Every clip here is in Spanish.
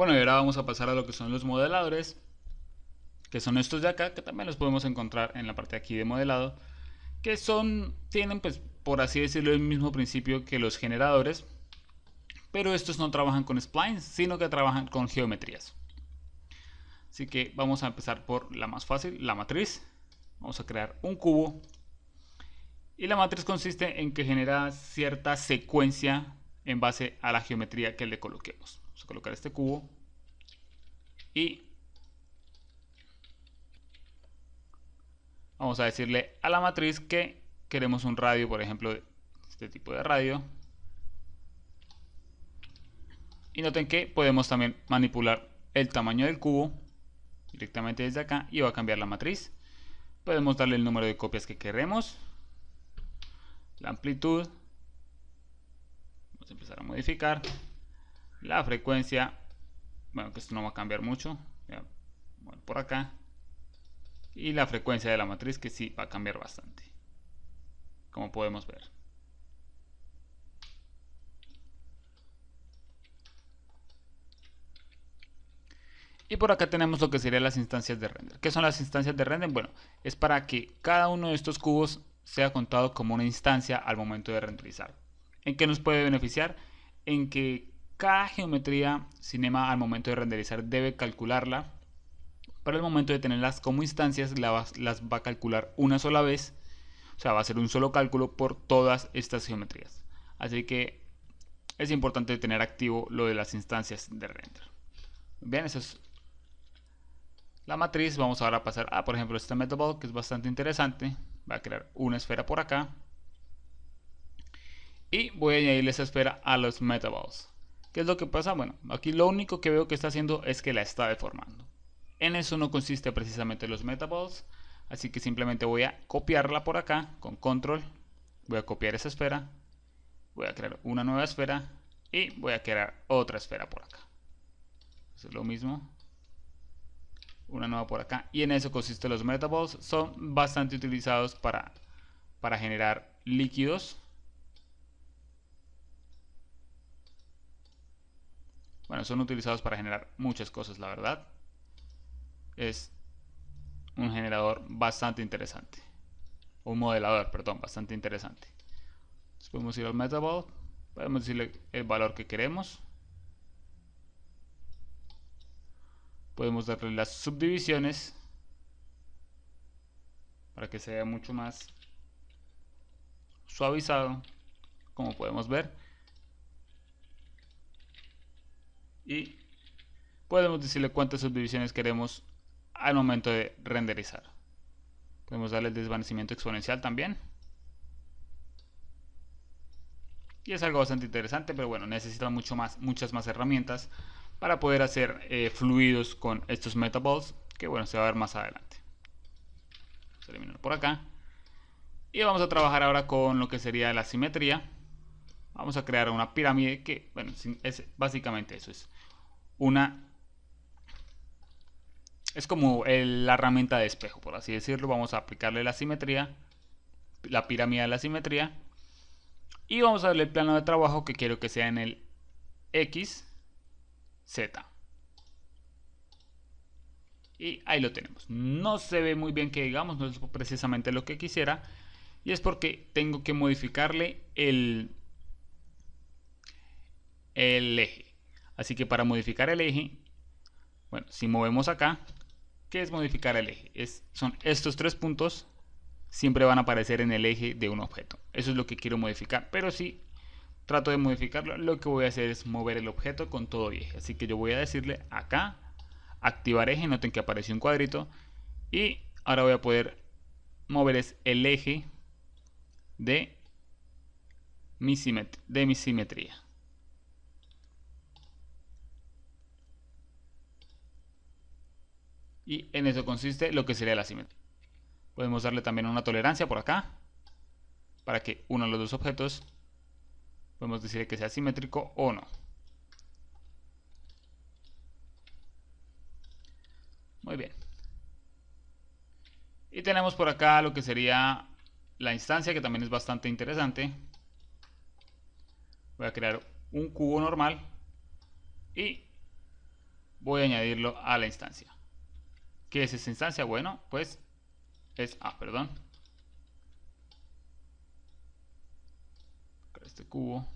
Bueno, y ahora vamos a pasar a lo que son los modeladores, que son estos de acá, que también los podemos encontrar en la parte de aquí de modelado, que son, tienen pues, por así decirlo, el mismo principio que los generadores, pero estos no trabajan con splines, sino que trabajan con geometrías. Así que vamos a empezar por la más fácil, la matriz. Vamos a crear un cubo. Y la matriz consiste en que genera cierta secuencia en base a la geometría que le coloquemos. Vamos a colocar este cubo y vamos a decirle a la matriz que queremos un radio, por ejemplo, este tipo de radio. Y noten que podemos también manipular el tamaño del cubo directamente desde acá y va a cambiar la matriz. Podemos darle el número de copias que queremos, la amplitud, vamos a empezar a modificar, la frecuencia, bueno, que esto no va a cambiar mucho, por acá, y la frecuencia de la matriz que sí va a cambiar bastante, como podemos ver. Y por acá tenemos lo que serían las instancias de render. ¿Qué son las instancias de render? Bueno, es para que cada uno de estos cubos sea contado como una instancia al momento de renderizar. ¿En qué nos puede beneficiar? En que cada geometría Cinema al momento de renderizar debe calcularla, pero al momento de tenerlas como instancias las va a calcular una sola vez, o sea, va a ser un solo cálculo por todas estas geometrías. Así que es importante tener activo lo de las instancias de render. Bien, esa es la matriz. Vamos ahora a pasar a, por ejemplo, este Metaball que es bastante interesante. Va a crear una esfera por acá. Y voy a añadirle esa esfera a los metaballs. ¿Qué es lo que pasa? Bueno, aquí lo único que veo que está haciendo es que la está deformando. En eso no consiste precisamente los metaballs, así que simplemente voy a copiarla por acá con control, voy a copiar esa esfera, voy a crear una nueva esfera y voy a crear otra esfera por acá. es lo mismo, una nueva por acá. Y en eso consiste los metaballs, son bastante utilizados para, para generar líquidos Bueno, son utilizados para generar muchas cosas, la verdad. Es un generador bastante interesante. Un modelador, perdón, bastante interesante. Entonces podemos ir al metaball. Podemos decirle el valor que queremos. Podemos darle las subdivisiones. Para que sea mucho más suavizado. Como podemos ver. y podemos decirle cuántas subdivisiones queremos al momento de renderizar. Podemos darle el desvanecimiento exponencial también. Y es algo bastante interesante, pero bueno, necesita mucho más, muchas más herramientas para poder hacer eh, fluidos con estos metaballs, que bueno, se va a ver más adelante. Vamos a eliminar por acá. Y vamos a trabajar ahora con lo que sería la simetría. Vamos a crear una pirámide que, bueno, es básicamente eso es una... Es como la herramienta de espejo, por así decirlo. Vamos a aplicarle la simetría, la pirámide de la simetría. Y vamos a darle el plano de trabajo que quiero que sea en el X, Z. Y ahí lo tenemos. No se ve muy bien que digamos, no es precisamente lo que quisiera. Y es porque tengo que modificarle el, el eje. Así que para modificar el eje, bueno, si movemos acá, ¿qué es modificar el eje? Es, son estos tres puntos, siempre van a aparecer en el eje de un objeto. Eso es lo que quiero modificar, pero si trato de modificarlo, lo que voy a hacer es mover el objeto con todo eje. Así que yo voy a decirle acá, activar eje, noten que aparece un cuadrito, y ahora voy a poder mover el eje de mi, de mi simetría. Y en eso consiste lo que sería la simetría. Podemos darle también una tolerancia por acá, para que uno de los dos objetos podemos decir que sea simétrico o no. Muy bien. Y tenemos por acá lo que sería la instancia, que también es bastante interesante. Voy a crear un cubo normal y voy a añadirlo a la instancia. ¿Qué es esa instancia? Bueno, pues es... Ah, perdón. Este cubo.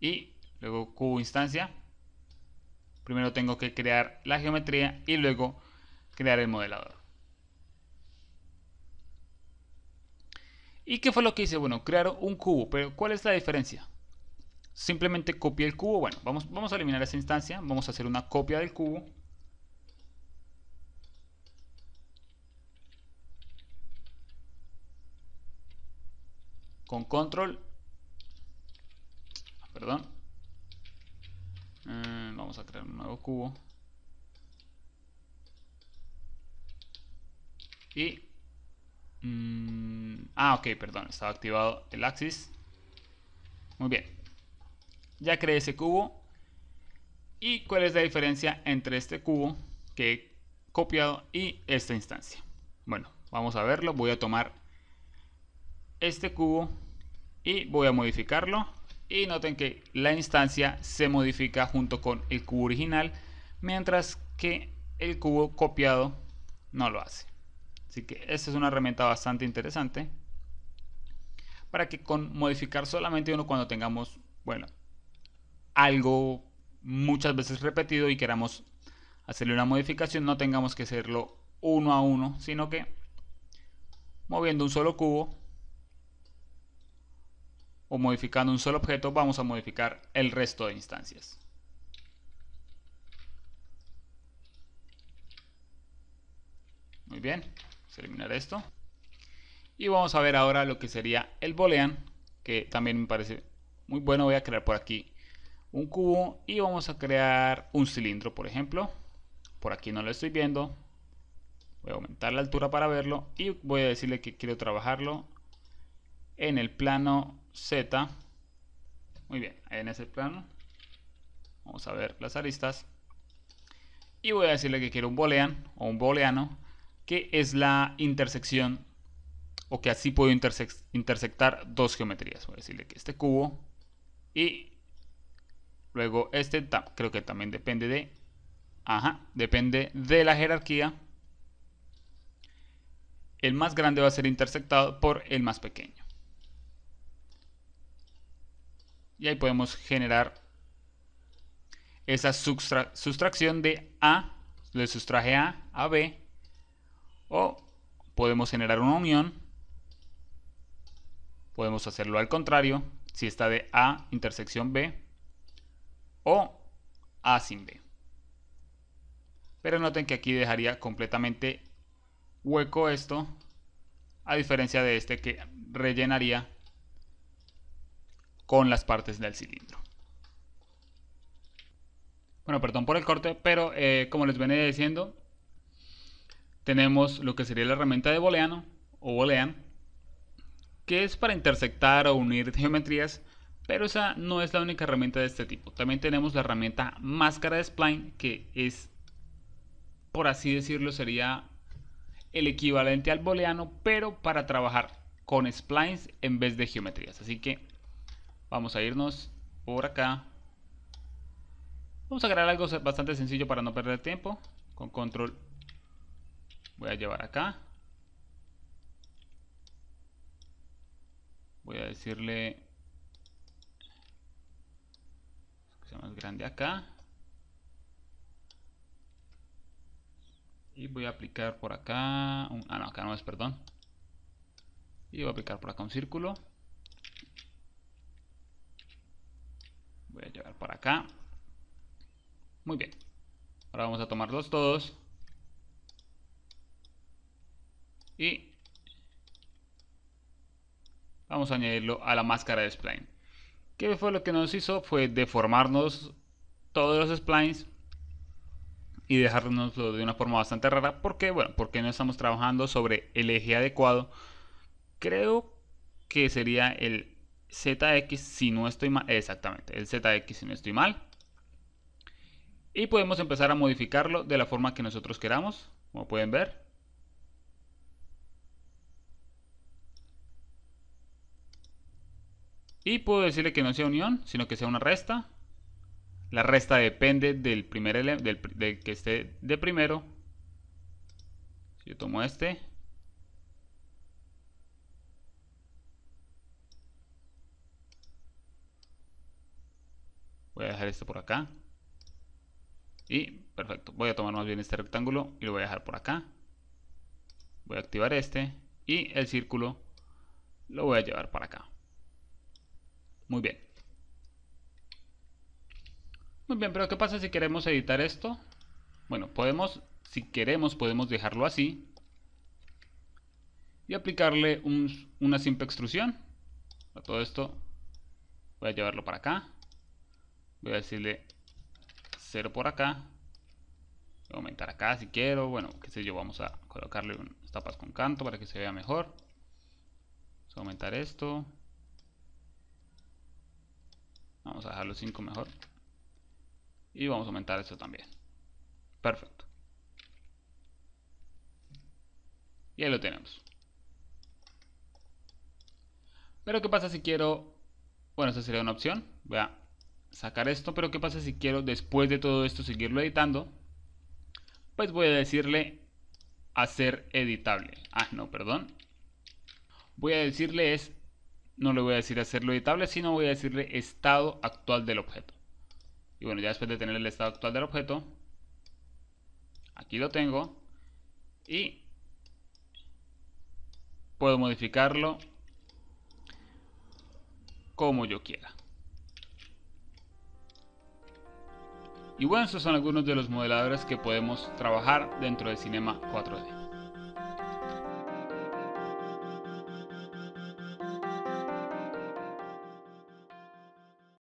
Y luego cubo instancia. Primero tengo que crear la geometría y luego crear el modelador. ¿Y qué fue lo que hice? Bueno, crear un cubo, pero ¿cuál es la diferencia? Simplemente copié el cubo. Bueno, vamos, vamos a eliminar esa instancia. Vamos a hacer una copia del cubo. con control, ah, perdón, eh, vamos a crear un nuevo cubo y mm, ah ok perdón estaba activado el axis muy bien ya creé ese cubo y cuál es la diferencia entre este cubo que he copiado y esta instancia bueno vamos a verlo voy a tomar este cubo y voy a modificarlo y noten que la instancia se modifica junto con el cubo original mientras que el cubo copiado no lo hace así que esta es una herramienta bastante interesante para que con modificar solamente uno cuando tengamos bueno algo muchas veces repetido y queramos hacerle una modificación no tengamos que hacerlo uno a uno sino que moviendo un solo cubo o modificando un solo objeto vamos a modificar el resto de instancias. Muy bien, vamos a eliminar esto. Y vamos a ver ahora lo que sería el boolean, que también me parece muy bueno. Voy a crear por aquí un cubo y vamos a crear un cilindro, por ejemplo. Por aquí no lo estoy viendo. Voy a aumentar la altura para verlo y voy a decirle que quiero trabajarlo en el plano Z. Muy bien, en ese plano. Vamos a ver las aristas. Y voy a decirle que quiero un boolean o un booleano, que es la intersección, o que así puedo intersectar dos geometrías. Voy a decirle que este cubo y luego este, creo que también depende de, ajá, depende de la jerarquía. El más grande va a ser intersectado por el más pequeño. Y ahí podemos generar esa sustracción de A, le sustraje A a B. O podemos generar una unión. Podemos hacerlo al contrario, si está de A intersección B. O A sin B. Pero noten que aquí dejaría completamente hueco esto, a diferencia de este que rellenaría con las partes del cilindro. Bueno, perdón por el corte, pero eh, como les venía diciendo, tenemos lo que sería la herramienta de booleano o boolean, que es para intersectar o unir geometrías, pero esa no es la única herramienta de este tipo. También tenemos la herramienta máscara de spline, que es, por así decirlo, sería el equivalente al booleano, pero para trabajar con splines en vez de geometrías. Así que Vamos a irnos por acá. Vamos a crear algo bastante sencillo para no perder tiempo. Con control voy a llevar acá. Voy a decirle que sea más grande acá. Y voy a aplicar por acá. ah, no, acá no es, perdón. Y voy a aplicar por acá un círculo. Voy a llevar para acá. Muy bien. Ahora vamos a tomarlos todos. Y vamos a añadirlo a la máscara de spline. ¿Qué fue lo que nos hizo? Fue deformarnos todos los splines y dejarnos de una forma bastante rara. ¿Por qué? Bueno, porque no estamos trabajando sobre el eje adecuado. Creo que sería el ZX si no estoy mal, exactamente, el ZX si no estoy mal. Y podemos empezar a modificarlo de la forma que nosotros queramos, como pueden ver. Y puedo decirle que no sea unión, sino que sea una resta. La resta depende del primer elemento, del, que esté de primero. Yo tomo este, Voy a dejar este por acá. Y perfecto. Voy a tomar más bien este rectángulo y lo voy a dejar por acá. Voy a activar este y el círculo lo voy a llevar para acá. Muy bien. Muy bien, pero ¿qué pasa si queremos editar esto? Bueno, podemos, si queremos, podemos dejarlo así. Y aplicarle una simple extrusión. A todo esto voy a llevarlo para acá voy a decirle 0 por acá voy a aumentar acá si quiero bueno qué sé yo vamos a colocarle unas tapas con canto para que se vea mejor vamos a aumentar esto vamos a dejarlo 5 mejor y vamos a aumentar esto también perfecto y ahí lo tenemos pero qué pasa si quiero bueno esa sería una opción voy a sacar esto, pero ¿qué pasa si quiero después de todo esto seguirlo editando? Pues voy a decirle hacer editable. Ah, no, perdón. Voy a decirle es, no le voy a decir hacerlo editable, sino voy a decirle estado actual del objeto. Y bueno, ya después de tener el estado actual del objeto, aquí lo tengo. Y puedo modificarlo como yo quiera. Y bueno, estos son algunos de los modeladores que podemos trabajar dentro de Cinema 4D.